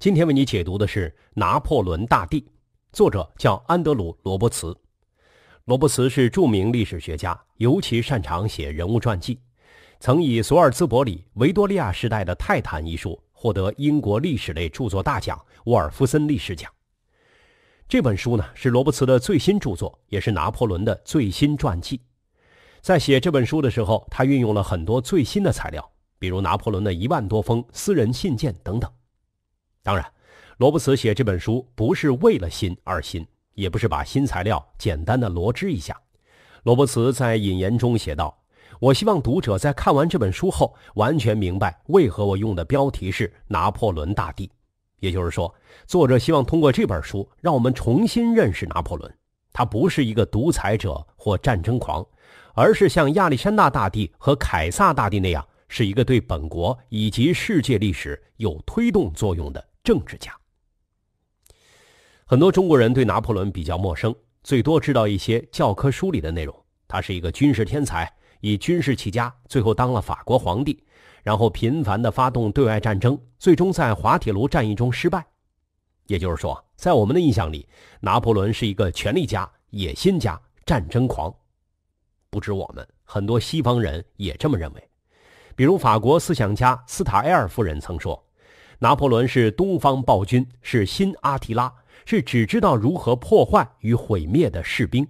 今天为你解读的是《拿破仑大帝》，作者叫安德鲁·罗伯茨。罗伯茨是著名历史学家，尤其擅长写人物传记，曾以《索尔兹伯里：维多利亚时代的泰坦》一书获得英国历史类著作大奖——沃尔夫森历史奖。这本书呢是罗伯茨的最新著作，也是拿破仑的最新传记。在写这本书的时候，他运用了很多最新的材料，比如拿破仑的一万多封私人信件等等。当然，罗伯茨写这本书不是为了新而新，也不是把新材料简单的罗织一下。罗伯茨在引言中写道：“我希望读者在看完这本书后，完全明白为何我用的标题是‘拿破仑大帝’。也就是说，作者希望通过这本书，让我们重新认识拿破仑。他不是一个独裁者或战争狂，而是像亚历山大大帝和凯撒大帝那样，是一个对本国以及世界历史有推动作用的。”政治家，很多中国人对拿破仑比较陌生，最多知道一些教科书里的内容。他是一个军事天才，以军事起家，最后当了法国皇帝，然后频繁的发动对外战争，最终在滑铁卢战役中失败。也就是说，在我们的印象里，拿破仑是一个权力家、野心家、战争狂。不止我们，很多西方人也这么认为。比如法国思想家斯塔埃尔夫人曾说。拿破仑是东方暴君，是新阿提拉，是只知道如何破坏与毁灭的士兵。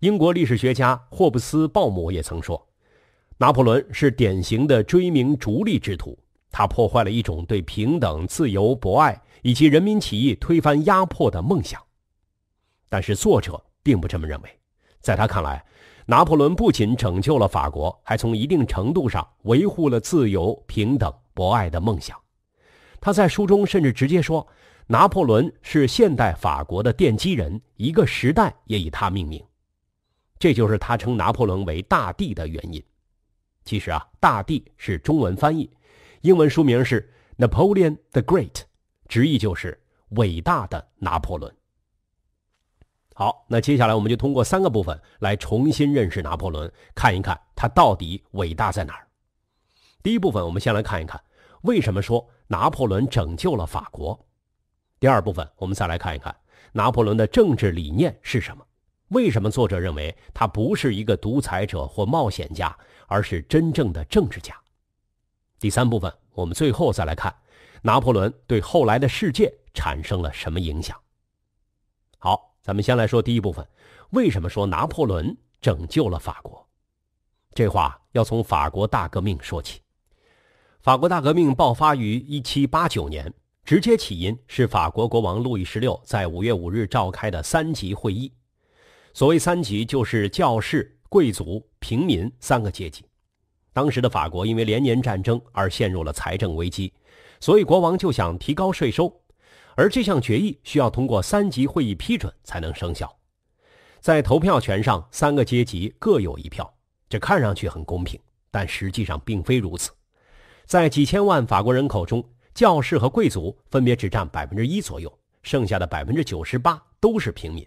英国历史学家霍布斯鲍姆也曾说，拿破仑是典型的追名逐利之徒，他破坏了一种对平等、自由、博爱以及人民起义推翻压迫的梦想。但是作者并不这么认为，在他看来。拿破仑不仅拯救了法国，还从一定程度上维护了自由、平等、博爱的梦想。他在书中甚至直接说：“拿破仑是现代法国的奠基人，一个时代也以他命名。”这就是他称拿破仑为“大帝”的原因。其实啊，“大帝”是中文翻译，英文书名是《Napoleon the Great》，直译就是“伟大的拿破仑”。好，那接下来我们就通过三个部分来重新认识拿破仑，看一看他到底伟大在哪儿。第一部分，我们先来看一看为什么说拿破仑拯救了法国。第二部分，我们再来看一看拿破仑的政治理念是什么。为什么作者认为他不是一个独裁者或冒险家，而是真正的政治家？第三部分，我们最后再来看拿破仑对后来的世界产生了什么影响。好。咱们先来说第一部分，为什么说拿破仑拯救了法国？这话要从法国大革命说起。法国大革命爆发于一七八九年，直接起因是法国国王路易十六在五月五日召开的三级会议。所谓三级，就是教士、贵族、平民三个阶级。当时的法国因为连年战争而陷入了财政危机，所以国王就想提高税收。而这项决议需要通过三级会议批准才能生效，在投票权上，三个阶级各有一票，这看上去很公平，但实际上并非如此。在几千万法国人口中，教士和贵族分别只占百分之一左右，剩下的百分之九十八都是平民。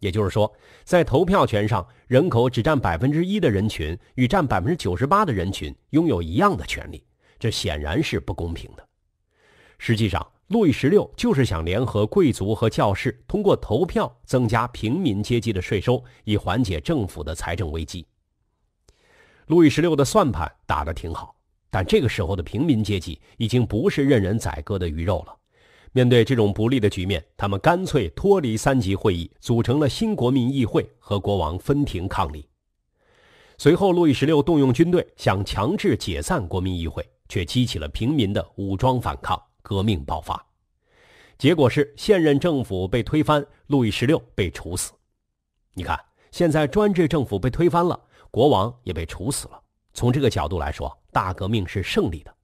也就是说，在投票权上，人口只占百分之一的人群与占百分之九十八的人群拥有一样的权利，这显然是不公平的。实际上，路易十六就是想联合贵族和教士，通过投票增加平民阶级的税收，以缓解政府的财政危机。路易十六的算盘打得挺好，但这个时候的平民阶级已经不是任人宰割的鱼肉了。面对这种不利的局面，他们干脆脱离三级会议，组成了新国民议会，和国王分庭抗礼。随后，路易十六动用军队，想强制解散国民议会，却激起了平民的武装反抗，革命爆发。结果是，现任政府被推翻，路易十六被处死。你看，现在专制政府被推翻了，国王也被处死了。从这个角度来说，大革命是胜利的。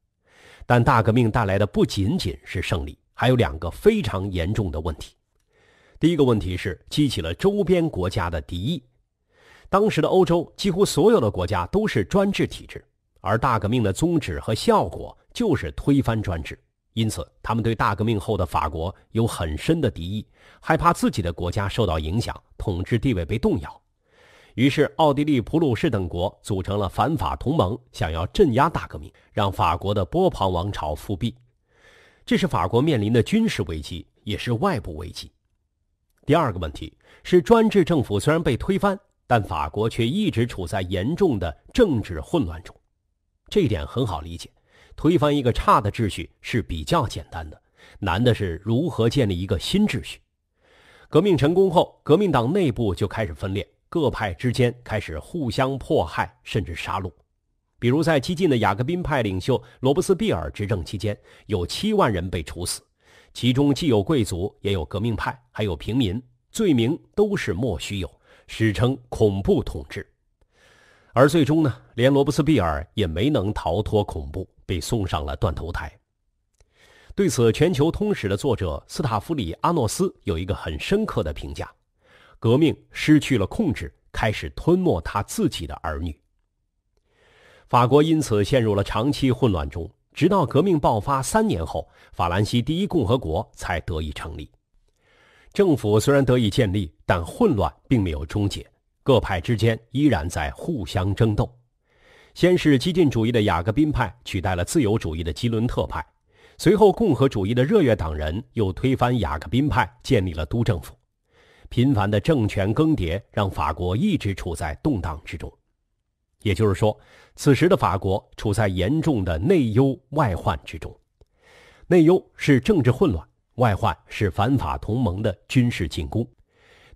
但大革命带来的不仅仅是胜利，还有两个非常严重的问题。第一个问题是激起了周边国家的敌意。当时的欧洲几乎所有的国家都是专制体制，而大革命的宗旨和效果就是推翻专制。因此，他们对大革命后的法国有很深的敌意，害怕自己的国家受到影响，统治地位被动摇。于是，奥地利、普鲁士等国组成了反法同盟，想要镇压大革命，让法国的波旁王朝复辟。这是法国面临的军事危机，也是外部危机。第二个问题是，专制政府虽然被推翻，但法国却一直处在严重的政治混乱中。这一点很好理解。推翻一个差的秩序是比较简单的，难的是如何建立一个新秩序。革命成功后，革命党内部就开始分裂，各派之间开始互相迫害，甚至杀戮。比如，在激进的雅各宾派领袖罗伯斯庇尔执政期间，有七万人被处死，其中既有贵族，也有革命派，还有平民，罪名都是莫须有，史称“恐怖统治”。而最终呢，连罗伯斯庇尔也没能逃脱恐怖。被送上了断头台。对此，《全球通史》的作者斯塔夫里阿诺斯有一个很深刻的评价：革命失去了控制，开始吞没他自己的儿女。法国因此陷入了长期混乱中，直到革命爆发三年后，法兰西第一共和国才得以成立。政府虽然得以建立，但混乱并没有终结，各派之间依然在互相争斗。先是激进主义的雅各宾派取代了自由主义的基伦特派，随后共和主义的热月党人又推翻雅各宾派，建立了督政府。频繁的政权更迭让法国一直处在动荡之中，也就是说，此时的法国处在严重的内忧外患之中。内忧是政治混乱，外患是反法同盟的军事进攻。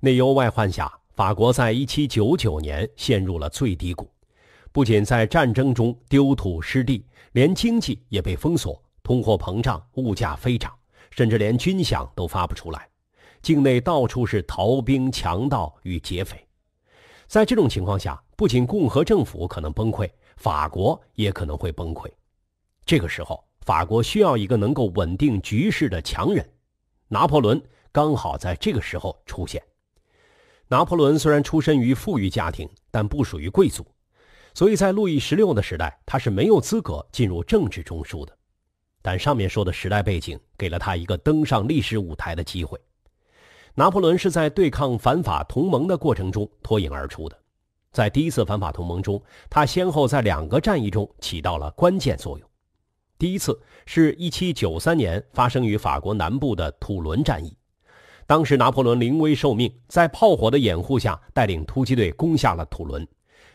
内忧外患下，法国在1799年陷入了最低谷。不仅在战争中丢土失地，连经济也被封锁，通货膨胀，物价飞涨，甚至连军饷都发不出来，境内到处是逃兵、强盗与劫匪。在这种情况下，不仅共和政府可能崩溃，法国也可能会崩溃。这个时候，法国需要一个能够稳定局势的强人，拿破仑刚好在这个时候出现。拿破仑虽然出身于富裕家庭，但不属于贵族。所以在路易十六的时代，他是没有资格进入政治中枢的。但上面说的时代背景给了他一个登上历史舞台的机会。拿破仑是在对抗反法同盟的过程中脱颖而出的。在第一次反法同盟中，他先后在两个战役中起到了关键作用。第一次是一七九三年发生于法国南部的土伦战役，当时拿破仑临危受命，在炮火的掩护下，带领突击队攻下了土伦。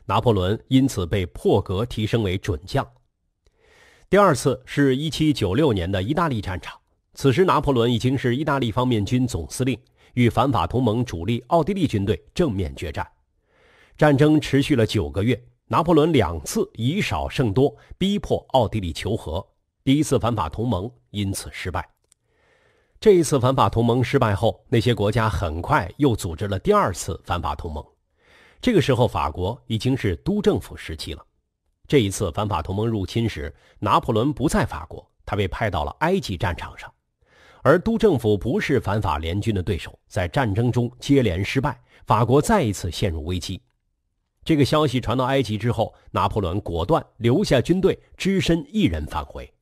拿破仑因此被破格提升为准将。第二次是一七九六年的意大利战场，此时拿破仑已经是意大利方面军总司令，与反法同盟主力奥地利军队正面决战。战争持续了九个月，拿破仑两次以少胜多，逼迫奥地利求和。第一次反法同盟因此失败。这一次反法同盟失败后，那些国家很快又组织了第二次反法同盟。这个时候，法国已经是督政府时期了。这一次反法同盟入侵时，拿破仑不在法国，他被派到了埃及战场上。而督政府不是反法联军的对手，在战争中接连失败，法国再一次陷入危机。这个消息传到埃及之后，拿破仑果断留下军队，只身一人返回。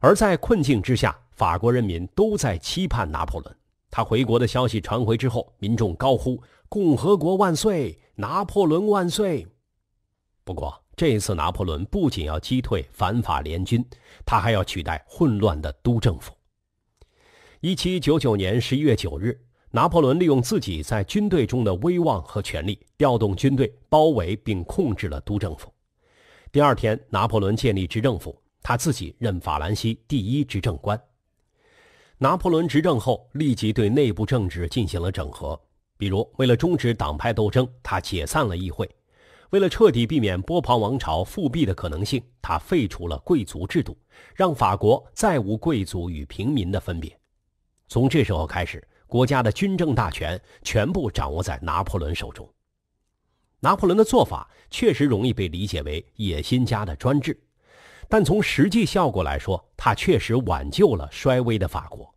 而在困境之下，法国人民都在期盼拿破仑。他回国的消息传回之后，民众高呼。共和国万岁！拿破仑万岁！不过，这一次拿破仑不仅要击退反法联军，他还要取代混乱的督政府。一七九九年十一月九日，拿破仑利用自己在军队中的威望和权力，调动军队包围并控制了督政府。第二天，拿破仑建立执政府，他自己任法兰西第一执政官。拿破仑执政后，立即对内部政治进行了整合。比如，为了终止党派斗争，他解散了议会；为了彻底避免波旁王朝复辟的可能性，他废除了贵族制度，让法国再无贵族与平民的分别。从这时候开始，国家的军政大权全部掌握在拿破仑手中。拿破仑的做法确实容易被理解为野心家的专制，但从实际效果来说，他确实挽救了衰微的法国。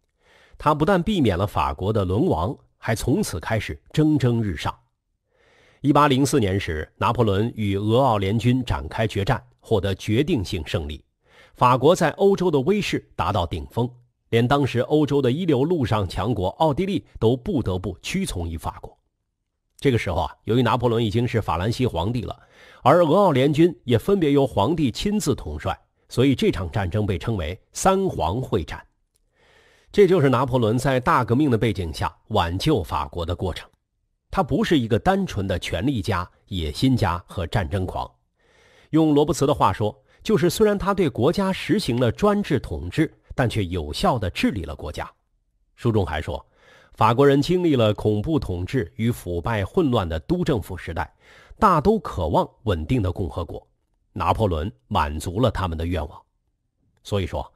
他不但避免了法国的沦亡。还从此开始蒸蒸日上。一八零四年时，拿破仑与俄奥联军展开决战，获得决定性胜利，法国在欧洲的威势达到顶峰，连当时欧洲的一流陆上强国奥地利都不得不屈从于法国。这个时候啊，由于拿破仑已经是法兰西皇帝了，而俄奥联军也分别由皇帝亲自统帅，所以这场战争被称为“三皇会战”。这就是拿破仑在大革命的背景下挽救法国的过程。他不是一个单纯的权力家、野心家和战争狂。用罗伯茨的话说，就是虽然他对国家实行了专制统治，但却有效地治理了国家。书中还说，法国人经历了恐怖统治与腐败混乱的都政府时代，大都渴望稳定的共和国。拿破仑满足了他们的愿望。所以说。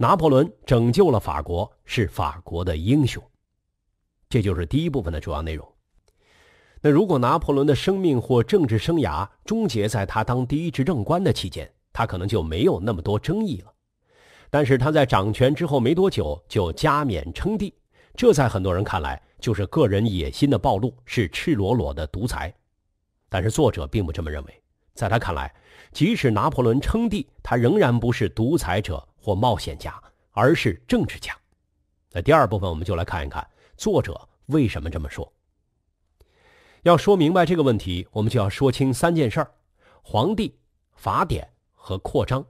拿破仑拯救了法国，是法国的英雄，这就是第一部分的主要内容。那如果拿破仑的生命或政治生涯终结在他当第一执政官的期间，他可能就没有那么多争议了。但是他在掌权之后没多久就加冕称帝，这在很多人看来就是个人野心的暴露，是赤裸裸的独裁。但是作者并不这么认为，在他看来，即使拿破仑称帝，他仍然不是独裁者。或冒险家，而是政治家。那第二部分，我们就来看一看作者为什么这么说。要说明白这个问题，我们就要说清三件事儿：皇帝、法典和扩张。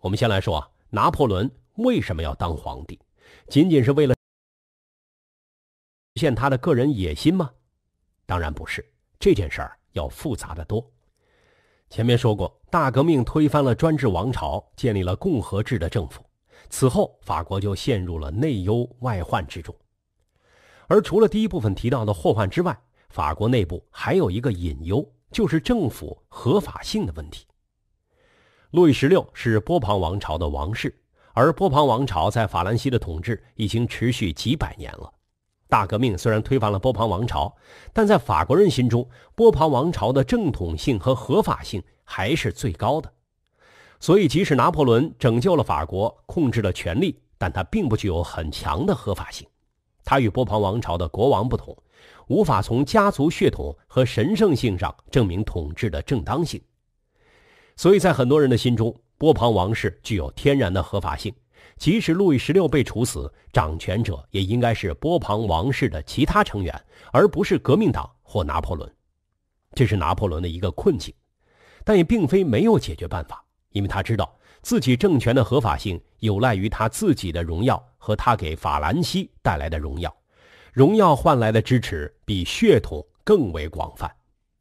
我们先来说，拿破仑为什么要当皇帝？仅仅是为了实现他的个人野心吗？当然不是，这件事儿要复杂的多。前面说过，大革命推翻了专制王朝，建立了共和制的政府。此后，法国就陷入了内忧外患之中。而除了第一部分提到的祸患之外，法国内部还有一个隐忧，就是政府合法性的问题。路易十六是波旁王朝的王室，而波旁王朝在法兰西的统治已经持续几百年了。大革命虽然推翻了波旁王朝，但在法国人心中，波旁王朝的正统性和合法性还是最高的。所以，即使拿破仑拯救了法国，控制了权力，但他并不具有很强的合法性。他与波旁王朝的国王不同，无法从家族血统和神圣性上证明统治的正当性。所以在很多人的心中，波旁王室具有天然的合法性。即使路易十六被处死，掌权者也应该是波旁王室的其他成员，而不是革命党或拿破仑。这是拿破仑的一个困境，但也并非没有解决办法。因为他知道自己政权的合法性有赖于他自己的荣耀和他给法兰西带来的荣耀，荣耀换来的支持比血统更为广泛。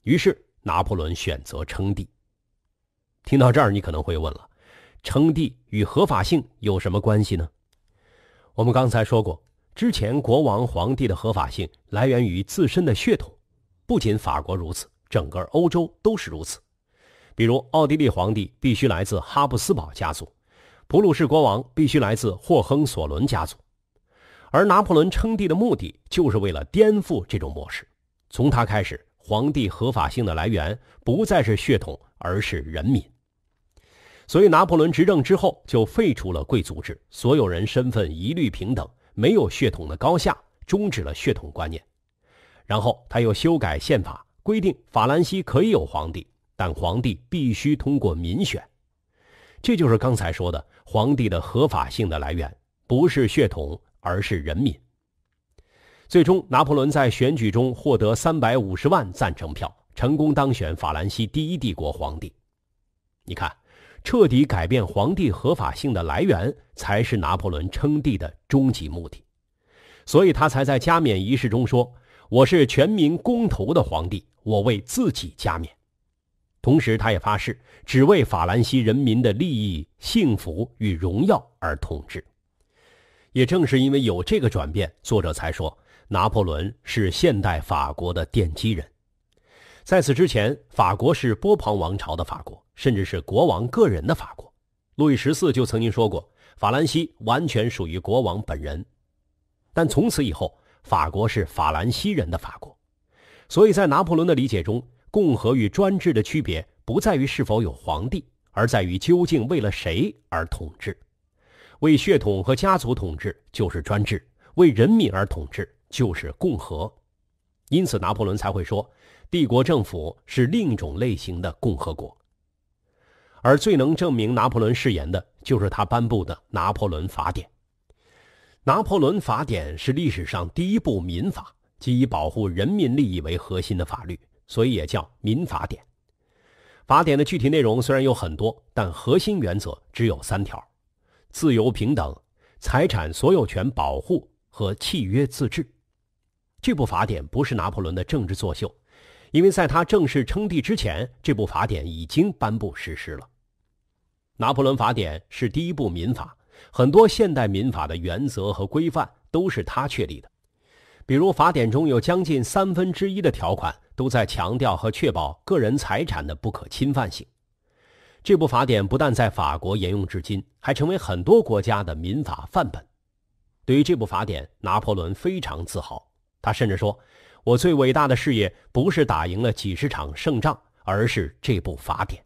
于是，拿破仑选择称帝。听到这儿，你可能会问了。称帝与合法性有什么关系呢？我们刚才说过，之前国王、皇帝的合法性来源于自身的血统，不仅法国如此，整个欧洲都是如此。比如，奥地利皇帝必须来自哈布斯堡家族，普鲁士国王必须来自霍亨索伦家族。而拿破仑称帝的目的，就是为了颠覆这种模式。从他开始，皇帝合法性的来源不再是血统，而是人民。所以，拿破仑执政之后就废除了贵族制，所有人身份一律平等，没有血统的高下，终止了血统观念。然后他又修改宪法，规定法兰西可以有皇帝，但皇帝必须通过民选。这就是刚才说的，皇帝的合法性的来源不是血统，而是人民。最终，拿破仑在选举中获得三百五十万赞成票，成功当选法兰西第一帝国皇帝。你看。彻底改变皇帝合法性的来源，才是拿破仑称帝的终极目的，所以他才在加冕仪式中说：“我是全民公投的皇帝，我为自己加冕。”同时，他也发誓只为法兰西人民的利益、幸福与荣耀而统治。也正是因为有这个转变，作者才说拿破仑是现代法国的奠基人。在此之前，法国是波旁王朝的法国，甚至是国王个人的法国。路易十四就曾经说过：“法兰西完全属于国王本人。”但从此以后，法国是法兰西人的法国。所以在拿破仑的理解中，共和与专制的区别不在于是否有皇帝，而在于究竟为了谁而统治。为血统和家族统治就是专制，为人民而统治就是共和。因此，拿破仑才会说。帝国政府是另一种类型的共和国，而最能证明拿破仑誓言的就是他颁布的《拿破仑法典》。《拿破仑法典》是历史上第一部民法，即以保护人民利益为核心的法律，所以也叫《民法典》。法典的具体内容虽然有很多，但核心原则只有三条：自由、平等、财产所有权保护和契约自治。这部法典不是拿破仑的政治作秀。因为在他正式称帝之前，这部法典已经颁布实施了。拿破仑法典是第一部民法，很多现代民法的原则和规范都是他确立的。比如，法典中有将近三分之一的条款都在强调和确保个人财产的不可侵犯性。这部法典不但在法国沿用至今，还成为很多国家的民法范本。对于这部法典，拿破仑非常自豪，他甚至说。我最伟大的事业不是打赢了几十场胜仗，而是这部法典。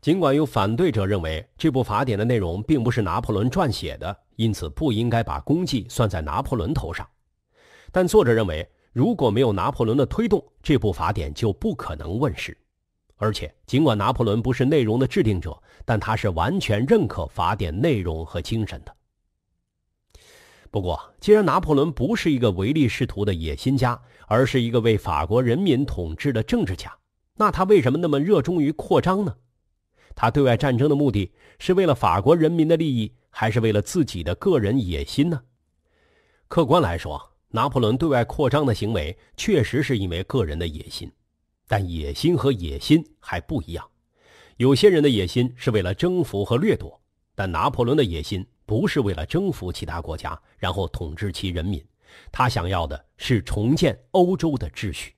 尽管有反对者认为这部法典的内容并不是拿破仑撰写的，因此不应该把功绩算在拿破仑头上，但作者认为，如果没有拿破仑的推动，这部法典就不可能问世。而且，尽管拿破仑不是内容的制定者，但他是完全认可法典内容和精神的。不过，既然拿破仑不是一个唯利是图的野心家，而是一个为法国人民统治的政治家，那他为什么那么热衷于扩张呢？他对外战争的目的是为了法国人民的利益，还是为了自己的个人野心呢？客观来说，拿破仑对外扩张的行为确实是因为个人的野心，但野心和野心还不一样。有些人的野心是为了征服和掠夺，但拿破仑的野心。不是为了征服其他国家，然后统治其人民，他想要的是重建欧洲的秩序。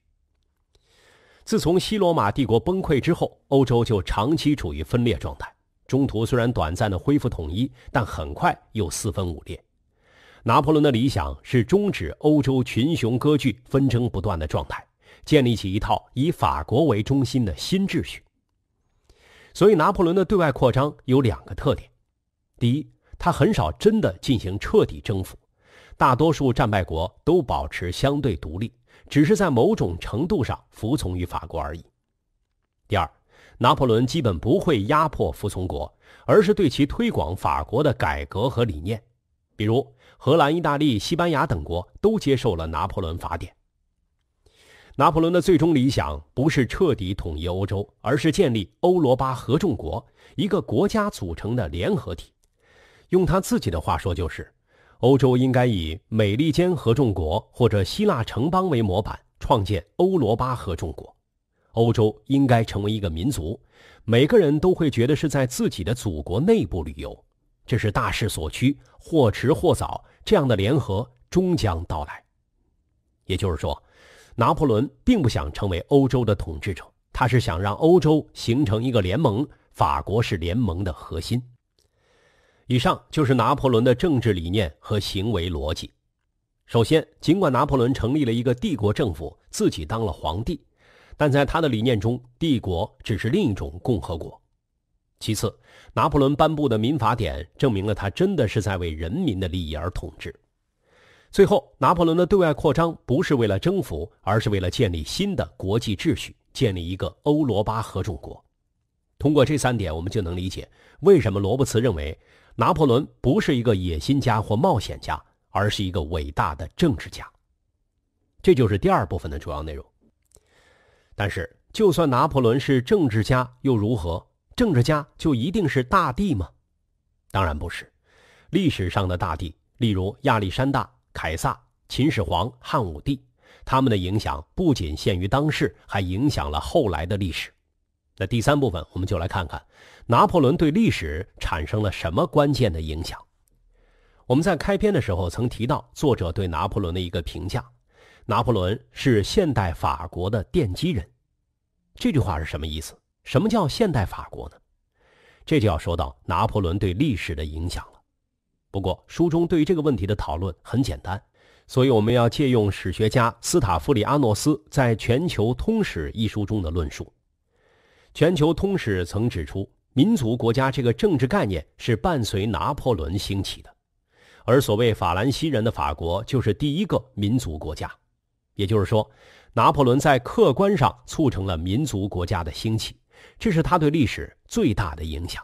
自从西罗马帝国崩溃之后，欧洲就长期处于分裂状态。中途虽然短暂的恢复统一，但很快又四分五裂。拿破仑的理想是终止欧洲群雄割据、纷争不断的状态，建立起一套以法国为中心的新秩序。所以，拿破仑的对外扩张有两个特点：第一，他很少真的进行彻底征服，大多数战败国都保持相对独立，只是在某种程度上服从于法国而已。第二，拿破仑基本不会压迫服从国，而是对其推广法国的改革和理念，比如荷兰、意大利、西班牙等国都接受了拿破仑法典。拿破仑的最终理想不是彻底统一欧洲，而是建立欧罗巴合众国，一个国家组成的联合体。用他自己的话说，就是：欧洲应该以美利坚合众国或者希腊城邦为模板，创建欧罗巴合众国。欧洲应该成为一个民族，每个人都会觉得是在自己的祖国内部旅游。这是大势所趋，或迟或早，这样的联合终将到来。也就是说，拿破仑并不想成为欧洲的统治者，他是想让欧洲形成一个联盟，法国是联盟的核心。以上就是拿破仑的政治理念和行为逻辑。首先，尽管拿破仑成立了一个帝国政府，自己当了皇帝，但在他的理念中，帝国只是另一种共和国。其次，拿破仑颁布的民法典证明了他真的是在为人民的利益而统治。最后，拿破仑的对外扩张不是为了征服，而是为了建立新的国际秩序，建立一个欧罗巴合众国。通过这三点，我们就能理解为什么罗伯茨认为。拿破仑不是一个野心家或冒险家，而是一个伟大的政治家，这就是第二部分的主要内容。但是，就算拿破仑是政治家又如何？政治家就一定是大帝吗？当然不是。历史上的大帝，例如亚历山大、凯撒、秦始皇、汉武帝，他们的影响不仅限于当世，还影响了后来的历史。那第三部分，我们就来看看。拿破仑对历史产生了什么关键的影响？我们在开篇的时候曾提到，作者对拿破仑的一个评价：拿破仑是现代法国的奠基人。这句话是什么意思？什么叫现代法国呢？这就要说到拿破仑对历史的影响了。不过，书中对这个问题的讨论很简单，所以我们要借用史学家斯塔夫里阿诺斯在《全球通史》一书中的论述，《全球通史》曾指出。民族国家这个政治概念是伴随拿破仑兴起的，而所谓法兰西人的法国就是第一个民族国家，也就是说，拿破仑在客观上促成了民族国家的兴起，这是他对历史最大的影响。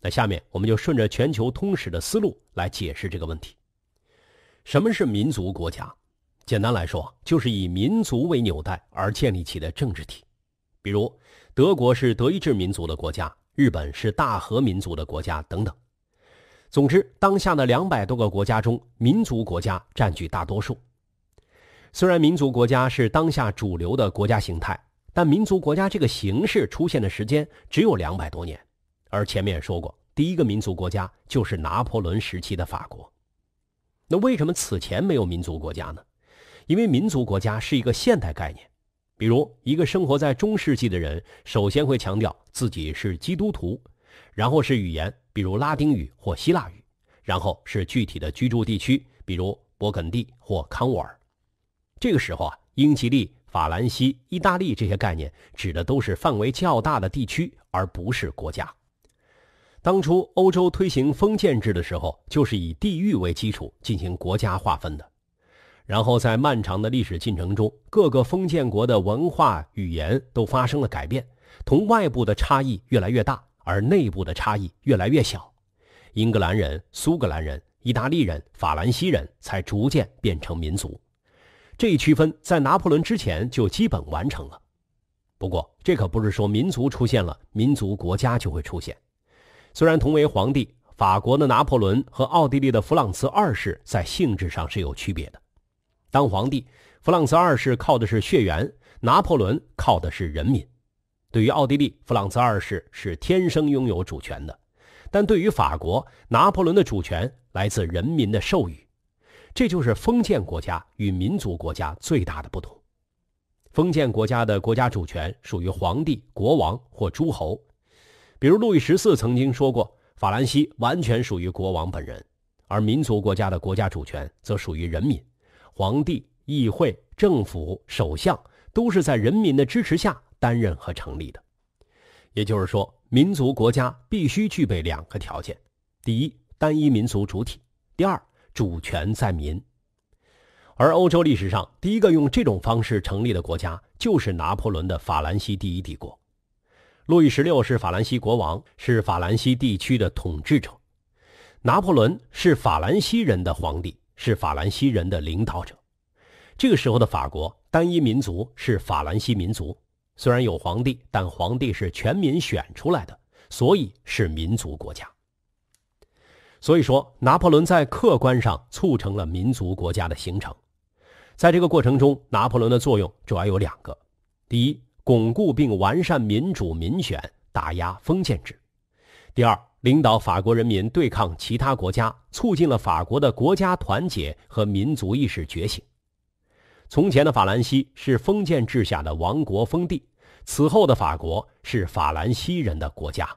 那下面我们就顺着全球通史的思路来解释这个问题：什么是民族国家？简单来说，就是以民族为纽带而建立起的政治体，比如德国是德意志民族的国家。日本是大和民族的国家等等。总之，当下的两百多个国家中，民族国家占据大多数。虽然民族国家是当下主流的国家形态，但民族国家这个形式出现的时间只有两百多年。而前面也说过，第一个民族国家就是拿破仑时期的法国。那为什么此前没有民族国家呢？因为民族国家是一个现代概念。比如，一个生活在中世纪的人，首先会强调自己是基督徒，然后是语言，比如拉丁语或希腊语，然后是具体的居住地区，比如勃艮第或康沃尔。这个时候啊，英吉利、法兰西、意大利这些概念指的都是范围较大的地区，而不是国家。当初欧洲推行封建制的时候，就是以地域为基础进行国家划分的。然后，在漫长的历史进程中，各个封建国的文化语言都发生了改变，同外部的差异越来越大，而内部的差异越来越小。英格兰人、苏格兰人、意大利人、法兰西人才逐渐变成民族。这一区分在拿破仑之前就基本完成了。不过，这可不是说民族出现了，民族国家就会出现。虽然同为皇帝，法国的拿破仑和奥地利的弗朗茨二世在性质上是有区别的。当皇帝，弗朗茨二世靠的是血缘，拿破仑靠的是人民。对于奥地利，弗朗茨二世是天生拥有主权的；但对于法国，拿破仑的主权来自人民的授予。这就是封建国家与民族国家最大的不同：封建国家的国家主权属于皇帝、国王或诸侯，比如路易十四曾经说过：“法兰西完全属于国王本人。”而民族国家的国家主权则属于人民。皇帝、议会、政府、首相都是在人民的支持下担任和成立的。也就是说，民族国家必须具备两个条件：第一，单一民族主体；第二，主权在民。而欧洲历史上第一个用这种方式成立的国家，就是拿破仑的法兰西第一帝国。路易十六是法兰西国王，是法兰西地区的统治者；拿破仑是法兰西人的皇帝。是法兰西人的领导者。这个时候的法国单一民族是法兰西民族，虽然有皇帝，但皇帝是全民选出来的，所以是民族国家。所以说，拿破仑在客观上促成了民族国家的形成。在这个过程中，拿破仑的作用主要有两个：第一，巩固并完善民主民选，打压封建制；第二。领导法国人民对抗其他国家，促进了法国的国家团结和民族意识觉醒。从前的法兰西是封建制下的亡国封地，此后的法国是法兰西人的国家。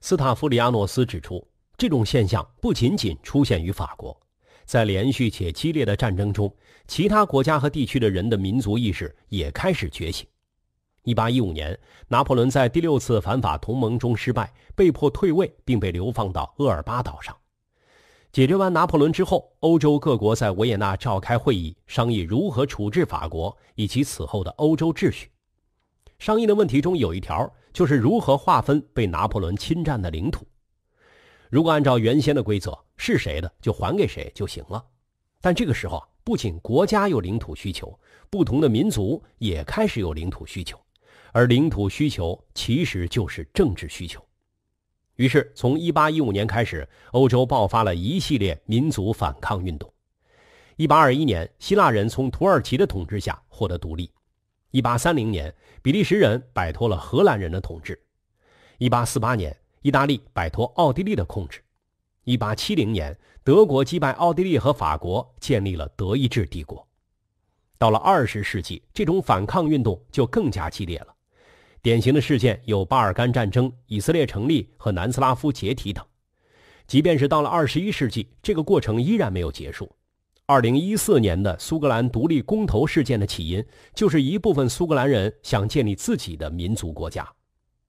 斯塔夫里阿诺斯指出，这种现象不仅仅出现于法国，在连续且激烈的战争中，其他国家和地区的人的民族意识也开始觉醒。一八一五年，拿破仑在第六次反法同盟中失败，被迫退位，并被流放到厄尔巴岛上。解决完拿破仑之后，欧洲各国在维也纳召开会议，商议如何处置法国以及此后的欧洲秩序。商议的问题中有一条，就是如何划分被拿破仑侵占的领土。如果按照原先的规则，是谁的就还给谁就行了。但这个时候啊，不仅国家有领土需求，不同的民族也开始有领土需求。而领土需求其实就是政治需求，于是从一八一五年开始，欧洲爆发了一系列民族反抗运动。一八二一年，希腊人从土耳其的统治下获得独立；一八三零年，比利时人摆脱了荷兰人的统治；一八四八年，意大利摆脱奥地利的控制；一八七零年，德国击败奥地利和法国，建立了德意志帝国。到了二十世纪，这种反抗运动就更加激烈了。典型的事件有巴尔干战争、以色列成立和南斯拉夫解体等。即便是到了二十一世纪，这个过程依然没有结束。二零一四年的苏格兰独立公投事件的起因，就是一部分苏格兰人想建立自己的民族国家，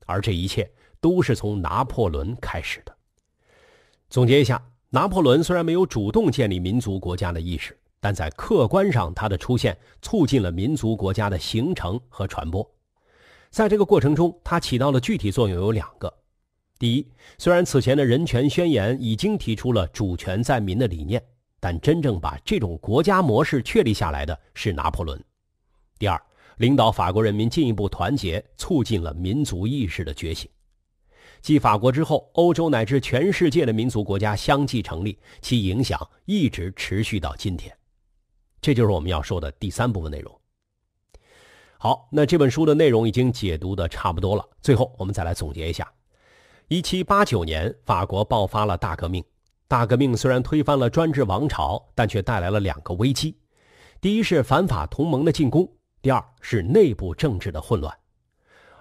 而这一切都是从拿破仑开始的。总结一下，拿破仑虽然没有主动建立民族国家的意识，但在客观上，他的出现促进了民族国家的形成和传播。在这个过程中，它起到了具体作用有两个：第一，虽然此前的人权宣言已经提出了主权在民的理念，但真正把这种国家模式确立下来的是拿破仑；第二，领导法国人民进一步团结，促进了民族意识的觉醒。继法国之后，欧洲乃至全世界的民族国家相继成立，其影响一直持续到今天。这就是我们要说的第三部分内容。好，那这本书的内容已经解读的差不多了。最后，我们再来总结一下：1789年，法国爆发了大革命。大革命虽然推翻了专制王朝，但却带来了两个危机：第一是反法同盟的进攻；第二是内部政治的混乱。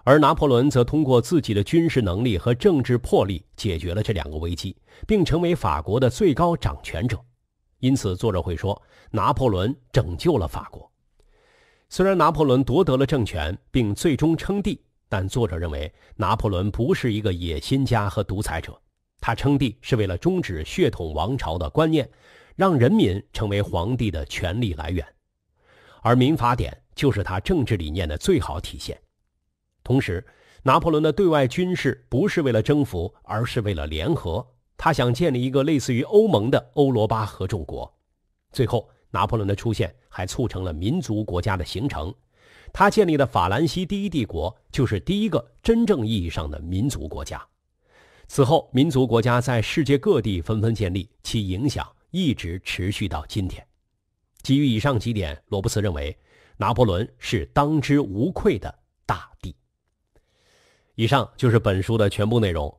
而拿破仑则通过自己的军事能力和政治魄力，解决了这两个危机，并成为法国的最高掌权者。因此，作者会说，拿破仑拯救了法国。虽然拿破仑夺得了政权，并最终称帝，但作者认为拿破仑不是一个野心家和独裁者。他称帝是为了终止血统王朝的观念，让人民成为皇帝的权力来源，而《民法典》就是他政治理念的最好体现。同时，拿破仑的对外军事不是为了征服，而是为了联合。他想建立一个类似于欧盟的欧罗巴合众国。最后。拿破仑的出现还促成了民族国家的形成，他建立的法兰西第一帝国就是第一个真正意义上的民族国家。此后，民族国家在世界各地纷纷建立，其影响一直持续到今天。基于以上几点，罗伯茨认为拿破仑是当之无愧的大帝。以上就是本书的全部内容。